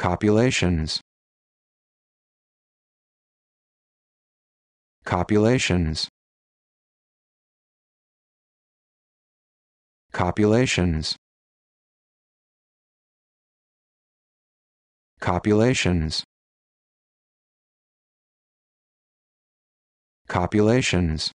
copulations copulations copulations copulations copulations